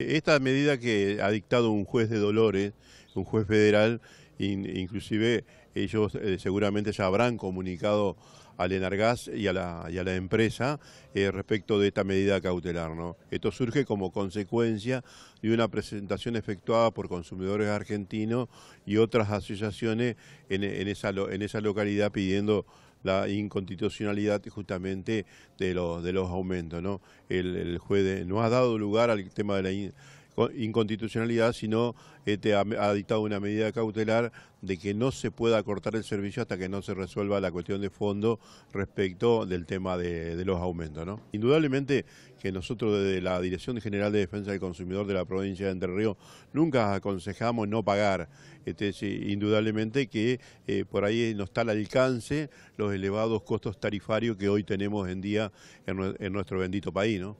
Esta medida que ha dictado un juez de Dolores un juez federal, inclusive ellos eh, seguramente ya habrán comunicado al Enargas y a la, empresa eh, respecto de esta medida cautelar. ¿no? Esto surge como consecuencia de una presentación efectuada por consumidores argentinos y otras asociaciones en, esa, localidad pidiendo la inconstitucionalidad justamente de los, aumentos. ¿no? El, juez no ha dado lugar al tema de la inconstitucionalidad, sino este, ha, dictado una medida cautelar de que no se pueda cortar el servicio hasta que no se resuelva la cuestión de fondo respecto del tema de, los aumentos. ¿no? Indudablemente que nosotros desde la Dirección General de Defensa del Consumidor de la provincia de Entre Ríos nunca aconsejamos no pagar. Este, indudablemente que eh, por ahí no está al alcance los elevados costos tarifarios que hoy tenemos en día en, en nuestro bendito país. ¿no?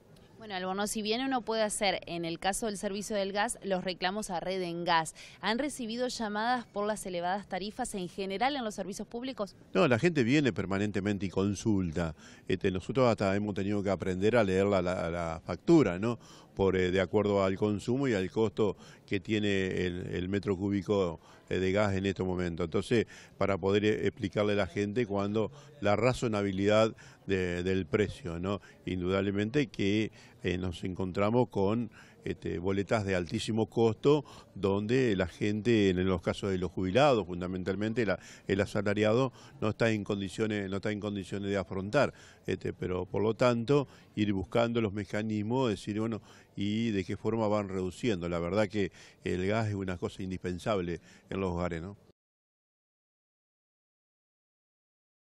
Bueno, Albornoz, si bien uno puede hacer, en el caso del servicio del gas, los reclamos a Red en Gas, ¿han recibido llamadas por las elevadas tarifas en general en los servicios públicos? No, la gente viene permanentemente y consulta. Este, nosotros hasta hemos tenido que aprender a leer la, factura, ¿no? Por, eh, de acuerdo al consumo y al costo que tiene el, metro cúbico eh, de gas en este momento. Entonces, para poder eh, explicarle a la gente cuando la razonabilidad del precio, ¿no? Indudablemente que eh, nos encontramos con este, boletas de altísimo costo donde la gente, en los casos de los jubilados, fundamentalmente el asalariado, no está en condiciones, no está en condiciones de afrontar. Este, pero por lo tanto, ir buscando los mecanismos, decir, bueno, y de qué forma van reduciendo. La verdad que el gas es una cosa indispensable en los hogares, ¿no?